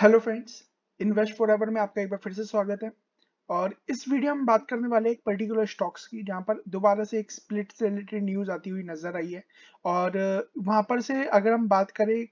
hello friends invest forever में आपका एक बार फिर से स्वागत है और इस वीडियो में बात करने वाले एक पर्टिकुलर स्टॉक्स की जहां पर दोबारा से एक स्प्लिट से रिलेटेड न्यूज़ आती हुई नज़र आई है और वहां पर से अगर हम बात करें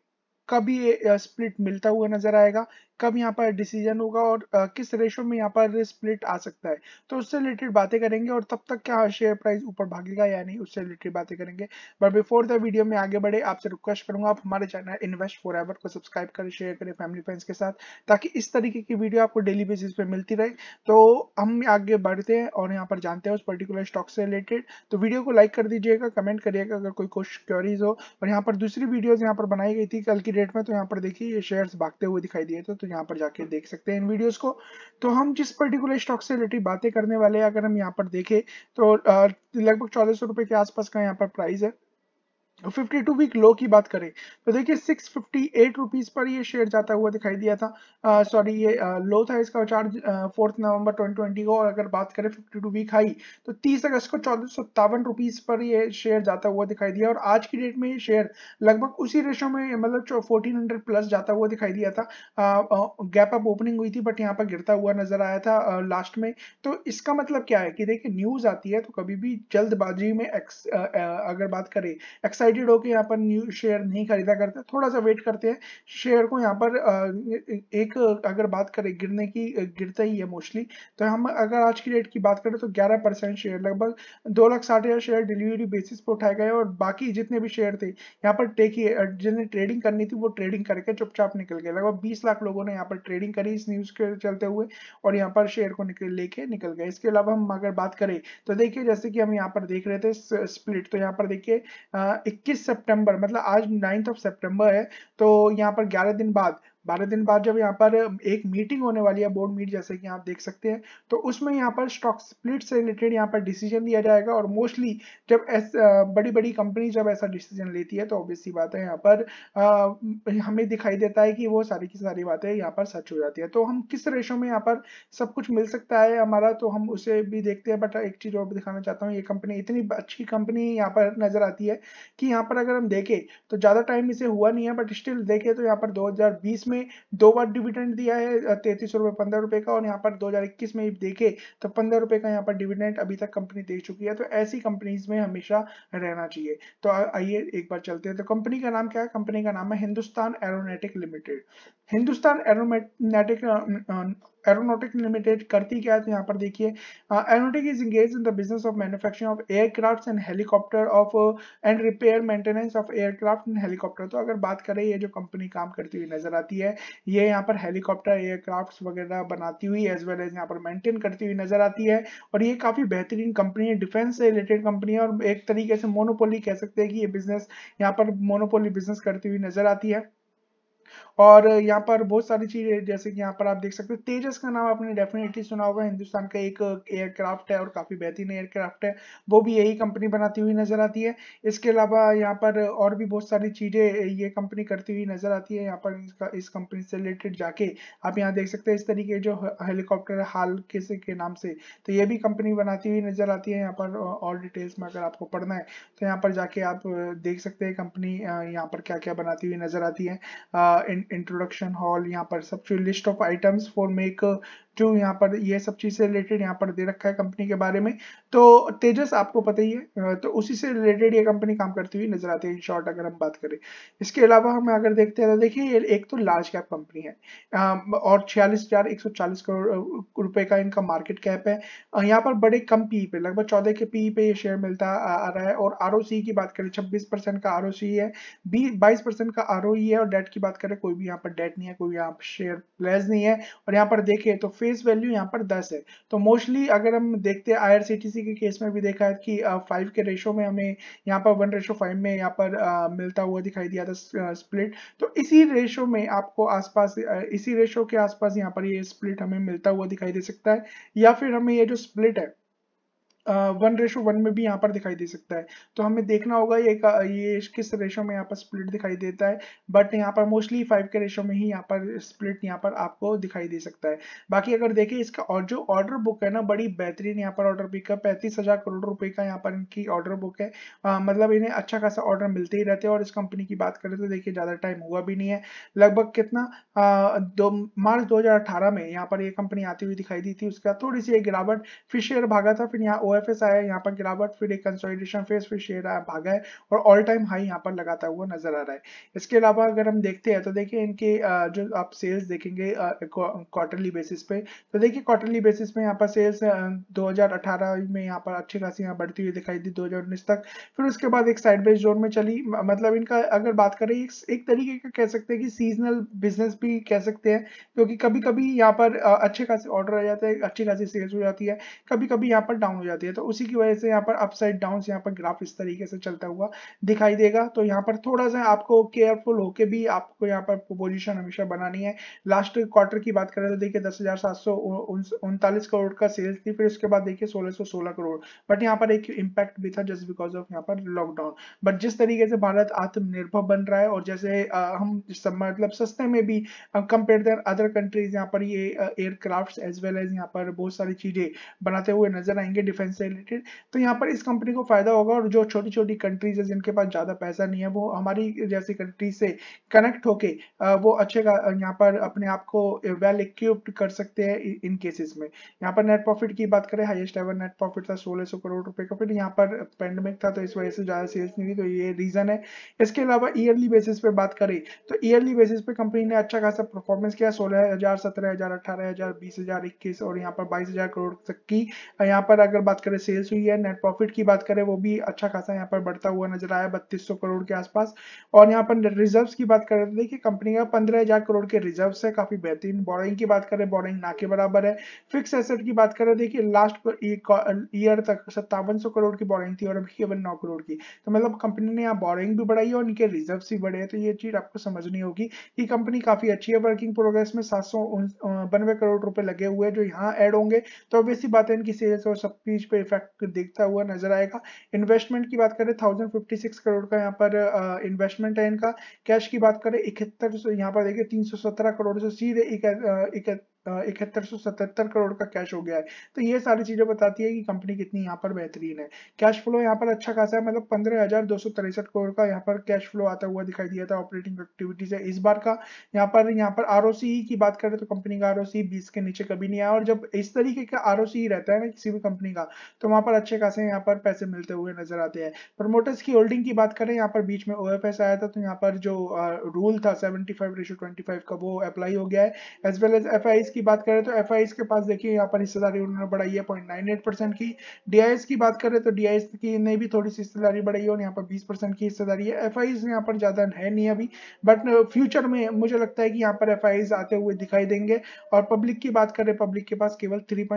कभी स्प्लिट मिलता हुआ नज़र आएगा कब यहाँ पर डिसीजन होगा और किस रेशो में यहाँ पर स्प्लिट आ सकता है तो उससे रिलेटेड बातें करेंगे और तब तक क्या शेयर प्राइस ऊपर भागेगा या नहीं उससे रिलेटेड बातें करेंगे बट बिफोर द वीडियो में आगे बढ़े आपसे रिक्वेस्ट करूंगा आप हमारे चैनल इन्वेस्ट फॉर एवर को सब्सक्राइब करें शेयर करें फैमिली फ्रेंड्स के साथ ताकि इस तरीके की वीडियो आपको डेली बेसिस पे मिलती रहे तो हम आगे बढ़ते हैं और यहाँ पर जानते हैं उस पर्टिकुलर स्टॉक से रिलेटेड तो वीडियो को लाइक कर दीजिएगा कमेंट करिएगा अगर कोई कुछ क्योरीज हो और यहाँ पर दूसरी वीडियोज यहाँ पर बनाई गई थी कल की डेट में तो यहाँ पर देखिए ये शेयर भागते हुए दिखाई दिए तो तो यहाँ पर जाके देख सकते हैं इन वीडियोस को तो हम जिस पर्टिकुलर स्टॉक से रिलेटेड बातें करने वाले हैं अगर हम यहाँ पर देखें तो लगभग चौदह सौ रुपए के आसपास का यहाँ पर प्राइस है 52 वीक लो की बात करें तो देखिए सिक्स फिफ्टी पर ये शेयर जाता हुआ दिखाई दिया था सॉरी ये आ, लो था इसका चार्ज फोर्थ नवंबर 2020 को और अगर बात करें 52 वीक हाई तो 30 अगस्त को चौदह सौ पर ये शेयर जाता हुआ दिखाई दिया और आज की डेट में ये शेयर लगभग उसी रेशो में मतलब फोर्टीन हंड्रेड प्लस जाता हुआ दिखाई दिया था गैप अप ओपनिंग हुई थी बट यहाँ पर गिरता हुआ नजर आया था आ, लास्ट में तो इसका मतलब क्या है कि देखिए न्यूज आती है तो कभी भी जल्दबाजी में अगर बात करें एक्साइट एक्साइटेड होकर यहाँ पर न्यू शेयर नहीं खरीदा करते थोड़ा सा वेट करते हैं शेयर को यहाँ पर एक अगर बात करें गिरने की गिरता ही है मोस्टली तो हम अगर आज की डेट की बात करें तो ग्यारह परसेंट शेयर लगभग दो लाख साठ हज़ार शेयर डिलीवरी बेसिस पर उठाए गए और बाकी जितने भी शेयर थे यहाँ पर टेकी जिन्हें ट्रेडिंग करनी थी वो ट्रेडिंग करके चुपचाप निकल गए लगभग बीस लाख लोगों ने यहाँ पर ट्रेडिंग करी इस न्यूज़ के चलते हुए और यहाँ पर शेयर को लेके निकल गए इसके अलावा हम अगर बात करें तो देखिए जैसे कि हम यहाँ पर देख रहे थे स्प्लिट तो यहाँ पर देखिए 21 सितंबर मतलब आज नाइन्थ ऑफ सितंबर है तो यहाँ पर 11 दिन बाद बारह दिन बाद जब यहाँ पर एक मीटिंग होने वाली है बोर्ड मीट जैसे कि आप देख सकते हैं तो उसमें यहाँ पर स्टॉक स्प्लिट से रिलेटेड यहाँ पर डिसीजन लिया जाएगा और मोस्टली जब एस बड़ी बड़ी कंपनी जब ऐसा डिसीजन लेती है तो ऑब्वियसली बात है यहाँ पर आ, हमें दिखाई देता है कि वो सारी की सारी बातें यहाँ पर सच हो जाती है तो हम किस रेशो में यहाँ पर सब कुछ मिल सकता है हमारा तो हम उसे भी देखते हैं बट एक चीज़ और दिखाना चाहता हूँ ये कंपनी इतनी अच्छी कंपनी यहाँ पर नज़र आती है कि यहाँ पर अगर हम देखें तो ज़्यादा टाइम इसे हुआ नहीं है बट स्टिल देखें तो यहाँ पर दो में में दो बार डिविडेंड दिया है तैतीस रुपए पंद्रह रुपए का और यहाँ पर 2021 में देखे तो पंद्रह रुपए का यहाँ पर डिविडेंड अभी तक कंपनी दे चुकी है तो ऐसी कंपनीज में हमेशा रहना चाहिए तो आइए एक बार चलते हैं तो कंपनी का नाम क्या है कंपनी का नाम है Hindustan aeronautic limited Hindustan aeronautic aeronautic limited करती क्या है तो यहाँ पर देखिए aeronautic is engage in the business of manufacturing of aircraft and helicopter of and repair maintenance of aircraft and helicopter तो अगर बात करें ये जो कंपनी काम करती हुई नजर आती है ये यहाँ पर हेलीकॉप्टर एयरक्राफ्ट वगैरह बनाती हुई एज वेल एज यहाँ पर मेंटेन करती हुई नजर आती है और ये काफी बेहतरीन कंपनी है डिफेंस से रिलेटेड कंपनी है और एक तरीके से मोनोपोली कह सकते हैं कि ये बिजनेस यहाँ पर मोनोपोली बिजनेस करती हुई नजर आती है और यहाँ पर बहुत सारी चीजें जैसे कि यहाँ पर आप देख सकते हो तेजस का नाम आपने डेफिनेटली सुना होगा हिंदुस्तान का एक एयरक्राफ्ट है और काफी बेहतरीन एयरक्राफ्ट है वो भी यही कंपनी बनाती हुई नजर आती है इसके अलावा यहाँ पर और भी बहुत सारी चीजें ये कंपनी करती हुई नजर आती है यहाँ पर इसका इस कंपनी से रिलेटेड जाके आप यहाँ देख सकते हैं इस तरीके जो हेलीकॉप्टर हाल किसी के नाम से तो ये भी कंपनी बनाती हुई नजर आती है यहाँ पर और डिटेल्स में अगर आपको पढ़ना है तो यहाँ पर जाके आप देख सकते हैं कंपनी यहाँ पर क्या क्या बनाती हुई नजर आती है इंट्रोडक्शन हॉल यहाँ पर सब list of items for make जो यहाँ पर ये सब चीज से रिलेटेड यहाँ पर दे रखा है कंपनी के बारे में तो तेजस आपको पता ही है तो उसी से रिलेटेड ये कंपनी काम करती हुई नजर आती है इन शॉर्ट अगर हम बात करें इसके अलावा हम अगर देखते हैं तो देखिए एक तो लार्ज कैप कंपनी है और छियालीस हजार एक सौ चालीस करोड़ रुपए का इनका मार्केट कैप है यहाँ पर बड़े कम पी e पे लगभग चौदह के पी e पे ये शेयर मिलता आ रहा है और आर की बात करें छब्बीस परसेंट का आर है बाईस परसेंट का आर e है और डेट की बात करें कोई भी यहाँ पर डेट नहीं है कोई यहाँ पर शेयर प्लेज नहीं है और यहाँ पर देखिए तो फिर फेस वैल्यू यहाँ पर 10 है तो मोस्टली अगर हम देखते हैं आईआरसीटीसी के केस में भी देखा है कि फाइव के रेशो में हमें यहाँ पर वन रेशो फाइव में यहाँ पर मिलता हुआ दिखाई दिया था स्प्लिट तो इसी रेशो में आपको आसपास इसी रेशो के आसपास यहाँ पर ये स्प्लिट हमें मिलता हुआ दिखाई दे सकता है या फिर हमें ये जो स्प्लिट है वन रेशो वन में भी यहाँ पर दिखाई दे सकता है तो हमें देखना होगा ये ये किस रेशो में यहाँ पर स्प्लिट दिखाई देता है बट यहाँ पर मोस्टली फाइव के रेशो में ही यहाँ पर स्प्लिट यहाँ पर आपको दिखाई दे सकता है बाकी अगर देखें इसका और जो ऑर्डर बुक है ना बड़ी बेहतरीन यहाँ पर ऑर्डर बुक है पैंतीस हजार करोड़ रुपए का यहाँ पर इनकी ऑर्डर बुक है आ, मतलब इन्हें अच्छा खासा ऑर्डर मिलते ही रहते हैं और इस कंपनी की बात करें तो देखिए ज़्यादा टाइम हुआ भी नहीं है लगभग कितना दो मार्च दो में यहाँ पर ये कंपनी आती हुई दिखाई दी थी उसका थोड़ी सी एक गिरावट फिर शेयर भागा था फिर यहाँ ओएफएस आया यहाँ पर गिरावट फिर एक कंसोलिडेशन फेस फिर शेयर आया भागा है और ऑल टाइम हाई यहाँ पर लगाता हुआ नजर आ रहा है इसके अलावा अगर हम देखते हैं तो देखिए इनके जो आप सेल्स देखेंगे क्वार्टरली बेसिस पे तो देखिए क्वार्टरली बेसिस पे यहाँ पर सेल्स दो में यहाँ पर अच्छी खासी यहाँ बढ़ती हुई दिखाई दी दो तक फिर उसके बाद एक साइड बेस जोन में चली मतलब इनका अगर बात करें एक, एक तरीके का कह सकते हैं कि सीजनल बिजनेस भी कह सकते हैं क्योंकि कभी कभी यहाँ पर अच्छे खासे ऑर्डर आ जाते हैं अच्छी खासी सेल्स हो जाती है कभी कभी यहाँ पर डाउन हो जाती है होती है तो उसी की वजह से यहाँ पर अपसाइड डाउन यहाँ पर ग्राफ इस तरीके से चलता हुआ दिखाई देगा तो यहाँ पर थोड़ा सा आपको केयरफुल होके भी आपको यहाँ पर पोजिशन हमेशा बनानी है लास्ट क्वार्टर की बात करें तो देखिए दस हजार सात सौ उनतालीस करोड़ का सेल्स थी फिर उसके बाद देखिए सोलह सौ सोलह करोड़ बट यहाँ पर एक इम्पैक्ट भी था जस्ट बिकॉज ऑफ यहाँ पर लॉकडाउन बट जिस तरीके से भारत आत्मनिर्भर बन रहा है और जैसे हम मतलब सस्ते में भी कंपेयर देन अदर कंट्रीज यहाँ पर ये एयरक्राफ्ट एज वेल एज यहाँ पर बहुत सारी चीजें बनाते हुए नजर आएंगे डिफेंस से रिलेटेड तो यहाँ पर इस कंपनी को फायदा होगा और जो छोटी छोटी कंट्रीज है जिनके पास ज़्यादा पैसा नहीं है वो हमारी जैसी कंट्री से कनेक्ट होके वो अच्छे यहाँ पर अपने आप को वेल इक्विप्ड कर सकते हैं इन केसेस में यहाँ पर नेट प्रॉफिट की बात करें हाईएस्ट एवर नेट प्रॉफिट था सोलह सौ करोड़ रुपए का फिर यहाँ पर पेंडेमिक था तो इस वजह से ज़्यादा सेल्स नहीं हुई तो ये रीज़न है इसके अलावा ईयरली बेसिस पे बात करें तो ईयरली बेसिस पे कंपनी ने अच्छा खासा परफॉर्मेंस किया सोलह हजार सत्रह हजार अठारह हजार बीस हजार इक्कीस और यहाँ पर बाईस हजार करोड़ तक की यहाँ पर अगर बात करें सेल्स हुई है नेट प्रॉफिट की बात करें वो भी अच्छा खासा यहाँ पर बढ़ता हुआ नजर आया बत्तीस करोड़ के आसपास और यहाँ पर रिजर्व की बात करें तो देखिए कंपनी का पंद्रह हजार करोड़ के रिजर्व है काफी बेहतरीन बोरिंग की बात करें बोरिंग ना के बराबर है फिक्स एसेट की बात करें देखिए लास्ट ईयर तक सत्तावन करोड़ की बोरिंग थी और अभी केवल नौ करोड़ की तो मतलब कंपनी ने यहाँ बोरिंग भी बढ़ाई और इनके रिजर्व भी बढ़े हैं तो ये चीज आपको समझनी होगी कि कंपनी काफी अच्छी है वर्किंग प्रोग्रेस में सात सौ करोड़ रुपए लगे हुए जो यहाँ एड होंगे तो ऑब्वियसली बात है इनकी सेल्स और सब चीज पे पे इफेक्ट देखता हुआ नजर आएगा इन्वेस्टमेंट की बात करें थाउजेंड फिफ्टी सिक्स करोड़ का यहाँ पर इन्वेस्टमेंट है इनका कैश की बात करें इकहत्तर यहाँ पर देखिए तीन सौ सत्रह करोड़ से सीधे इकहत्तर करोड़ का कैश हो गया है तो ये सारी चीजें बताती है कि कंपनी कितनी यहाँ पर बेहतरीन है कैश फ्लो यहाँ पर अच्छा खासा है मतलब पंद्रह करोड़ का यहाँ पर कैश फ्लो आता हुआ दिखाई दिया था ऑपरेटिंग एक्टिविटीज है इस बार का यहाँ पर यहाँ पर आर की बात करें तो कंपनी का आर ओ के नीचे कभी नहीं आया और जब इस तरीके का आर रहता है ना किसी भी कंपनी का तो वहां पर अच्छे खासे यहाँ पर पैसे मिलते हुए नजर आते हैं प्रमोटर्स की होल्डिंग की बात करें यहाँ पर बीच में ओ आया था तो यहाँ पर जो रूल था सेवेंटी फाइव का वो अप्लाई हो गया है एज वेल एज एफ की बात करें तो एफ के पास देखिए यहाँ पर हिस्सेदारी उन्होंने बढ़ाई है पॉइंट की डी की बात करें तो डी की ने भी थोड़ी सी हिस्सेदारी बढ़ाई है और यहाँ पर बीस परसेंट की हिस्सेदारी है एफ यहाँ पर ज़्यादा है नहीं अभी बट फ्यूचर uh, में मुझे लगता है कि यहाँ पर एफ आते हुए दिखाई देंगे और पब्लिक की बात करें पब्लिक के पास केवल थ्री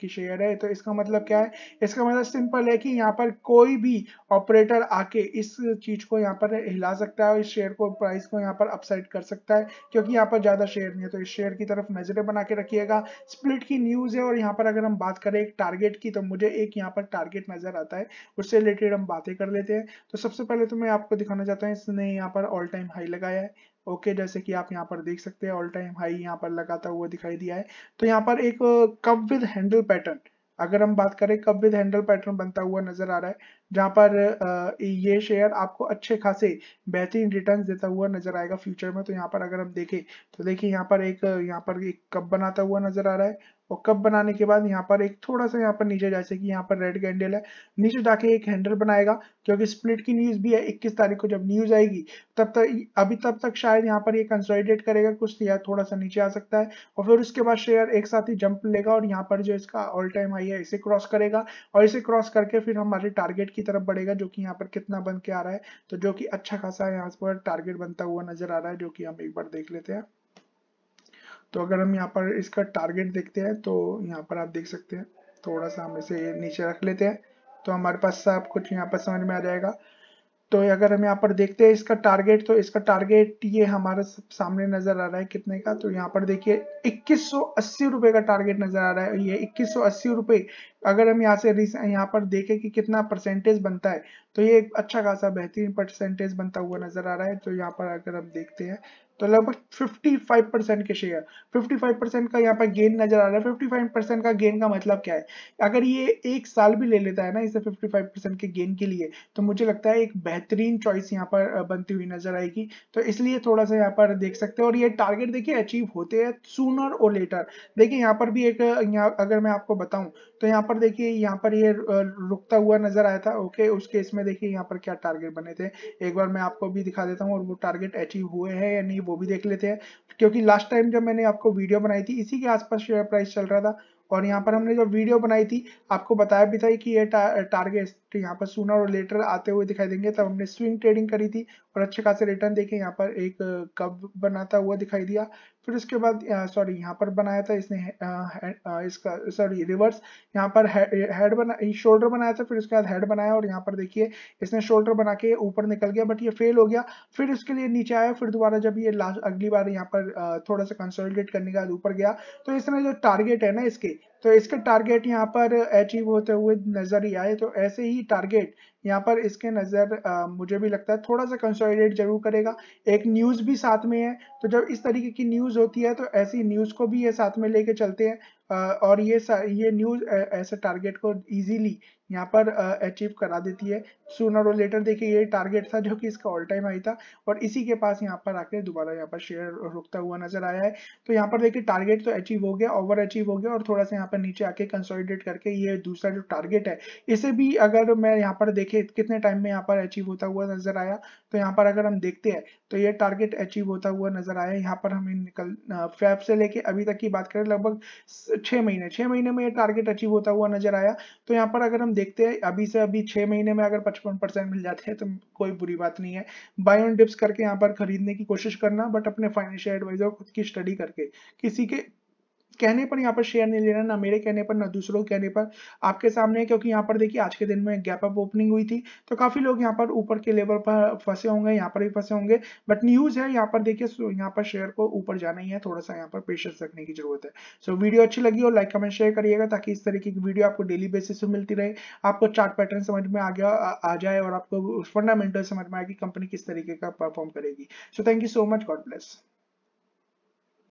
की शेयर है तो इसका मतलब क्या है इसका मतलब सिंपल है कि यहाँ पर कोई भी ऑपरेटर आके इस चीज को यहाँ पर हिला सकता है और इस शेयर को प्राइस को यहाँ पर अपसाइड कर सकता है क्योंकि यहाँ पर ज्यादा शेयर नहीं है तो इस शेयर की तरफ नजर नज़रें बना के रखिएगा स्प्लिट की न्यूज़ है और यहाँ पर अगर हम बात करें एक टारगेट की तो मुझे एक यहाँ पर टारगेट नज़र आता है उससे रिलेटेड हम बातें कर लेते हैं तो सबसे पहले तो मैं आपको दिखाना चाहता हूँ इसने यहाँ पर ऑल टाइम हाई लगाया है ओके okay, जैसे कि आप यहाँ पर देख सकते हैं ऑल टाइम हाई यहाँ पर लगाता हुआ दिखाई दिया है तो यहाँ पर एक कप विद हैंडल पैटर्न अगर हम बात करें कब विद हैंडल पैटर्न बनता हुआ नजर आ रहा है जहां पर ये शेयर आपको अच्छे खासे बेहतरीन रिटर्न्स देता हुआ नजर आएगा फ्यूचर में तो यहाँ पर अगर हम देखें तो देखिए यहाँ पर एक यहाँ पर एक कब बनाता हुआ नजर आ रहा है और कप बनाने के बाद यहाँ पर एक थोड़ा सा यहाँ पर नीचे जैसे कि यहाँ पर रेड कैंडल है नीचे जाके एक हैंडल बनाएगा क्योंकि स्प्लिट की न्यूज भी है 21 तारीख को जब न्यूज आएगी तब तक अभी तब तक शायद यहाँ पर ये कंसोलिडेट करेगा कुछ या थोड़ा सा नीचे आ सकता है और फिर उसके बाद शेयर एक साथ ही जंप लेगा और यहाँ पर जो इसका ऑल टाइम हाई है इसे क्रॉस करेगा और इसे क्रॉस करके फिर हमारे टारगेट की तरफ बढ़ेगा जो कि यहाँ पर कितना बन के आ रहा है तो जो कि अच्छा खासा यहाँ पर टारगेट बनता हुआ नजर आ रहा है जो कि हम एक बार देख लेते हैं तो अगर हम यहाँ पर इसका टारगेट देखते हैं तो यहाँ पर आप देख सकते हैं थोड़ा सा हम इसे नीचे रख लेते हैं तो हमारे पास सब कुछ यहाँ पर समझ में आ जाएगा तो अगर हम यहाँ पर देखते हैं इसका टारगेट तो इसका टारगेट ये हमारे सामने नजर आ रहा है कितने का तो यहाँ पर देखिए इक्कीस रुपए का टारगेट नजर आ रहा है ये इक्कीस रुपए अगर हम यहाँ से यहाँ पर देखें कि कितना परसेंटेज बनता है तो ये एक अच्छा खासा बेहतरीन परसेंटेज बनता हुआ नजर आ रहा है तो यहाँ पर अगर हम देखते हैं तो लगभग 55 परसेंट के शेयर 55 परसेंट का यहाँ पर गेन नजर आ रहा है 55 परसेंट का गेन का मतलब क्या है अगर ये एक साल भी ले लेता है ना इसे 55 परसेंट के गेन के लिए तो मुझे लगता है एक बेहतरीन चॉइस यहाँ पर बनती हुई नजर आएगी तो इसलिए थोड़ा सा यहाँ पर देख सकते हैं और ये टारगेट देखिए अचीव होते हैं सूनर और लेटर देखिए यहाँ पर भी एक अगर मैं आपको बताऊँ तो यहाँ पर देखिए यहाँ पर ये रुकता हुआ नजर आया था ओके उस केस में देखिए यहाँ पर क्या टारगेट बने थे एक बार मैं आपको भी दिखा देता हूँ और वो टारगेट अचीव हुए हैं या नहीं वो भी देख लेते हैं क्योंकि लास्ट टाइम जब मैंने आपको वीडियो बनाई थी इसी के आसपास शेयर प्राइस चल रहा था और यहाँ पर हमने जो वीडियो बनाई थी आपको बताया भी था कि ये टा, टारगेट तो यहाँ पर सुनर और लेटर आते हुए दिखाई देंगे तब हमने स्विंग ट्रेडिंग करी थी और अच्छे खासे रिटर्न देखे यहाँ पर एक कब बनाता हुआ दिखाई दिया फिर उसके बाद सॉरी यहाँ पर बनाया था इसने इसका सॉरी रिवर्स यहाँ पर हेड बना शोल्डर बनाया था फिर उसके बाद हेड बनाया और यहाँ पर देखिए इसने शोल्डर बना के ऊपर निकल गया बट ये फेल हो गया फिर उसके लिए नीचे आया फिर दोबारा जब ये लास्ट अगली बार यहाँ पर थोड़ा सा कंसोलिडेट करने के बाद ऊपर गया तो इसने जो टारगेट है ना इसके तो इसके टारगेट यहाँ पर अचीव होते हुए नजर ही आए तो ऐसे ही टारगेट यहाँ पर इसके नज़र आ, मुझे भी लगता है थोड़ा सा कंसोलिडेट जरूर करेगा एक न्यूज़ भी साथ में है तो जब इस तरीके की न्यूज़ होती है तो ऐसी न्यूज़ को भी ये साथ में लेके चलते हैं और ये ये न्यूज़ ऐसे टारगेट को इजीली यहाँ पर अचीव करा देती है सोनर और लेटर देखिए ये टारगेट था जो कि इसका ऑल टाइम आई था और इसी के पास यहाँ पर आकर दोबारा यहाँ पर शेयर रुकता हुआ नजर आया है तो यहाँ पर देखिए टारगेट तो अचीव हो गया ओवर अचीव हो गया और थोड़ा सा यहाँ पर नीचे आके कंसोलिडेट करके ये दूसरा जो टारगेट है इसे भी अगर मैं यहाँ पर देखे कितने टाइम में यहाँ पर अचीव होता हुआ नजर आया तो यहाँ पर अगर हम देखते हैं तो ये टारगेट अचीव होता हुआ नजर आया यहाँ पर हमें निकल फैब से लेके अभी तक की बात करें लगभग छह महीने छह महीने में ये टारगेट अचीव होता हुआ नजर आया तो यहाँ पर अगर हम देखते हैं अभी से अभी छह महीने में अगर पचपन परसेंट मिल जाते हैं तो कोई बुरी बात नहीं है बाय ऑन डिप्स करके यहाँ पर खरीदने की कोशिश करना बट अपने फाइनेंशियल एडवाइजर खुद की स्टडी करके किसी के कहने पर यहाँ पर शेयर नहीं लेना ना मेरे कहने पर ना दूसरों के कहने पर आपके सामने है क्योंकि यहाँ पर देखिए आज के दिन में गैप अप ओपनिंग हुई थी तो काफी लोग यहाँ पर ऊपर के लेवल पर फंसे होंगे यहाँ पर भी फंसे होंगे बट न्यूज है यहाँ पर देखिए यहाँ पर शेयर को ऊपर जाना ही है थोड़ा सा यहाँ पर पेशेंस रखने की जरूरत है सो so, वीडियो अच्छी लगी हो लाइक कमेंट शेयर करिएगा ताकि इस तरीके की वीडियो आपको डेली बेसिस पर मिलती रहे आपको चार्ट पैटर्न समझ में आ गया आ जाए और आपको फंडामेंटल समझ में आए कि कंपनी किस तरीके का परफॉर्म करेगी so thank you so much god bless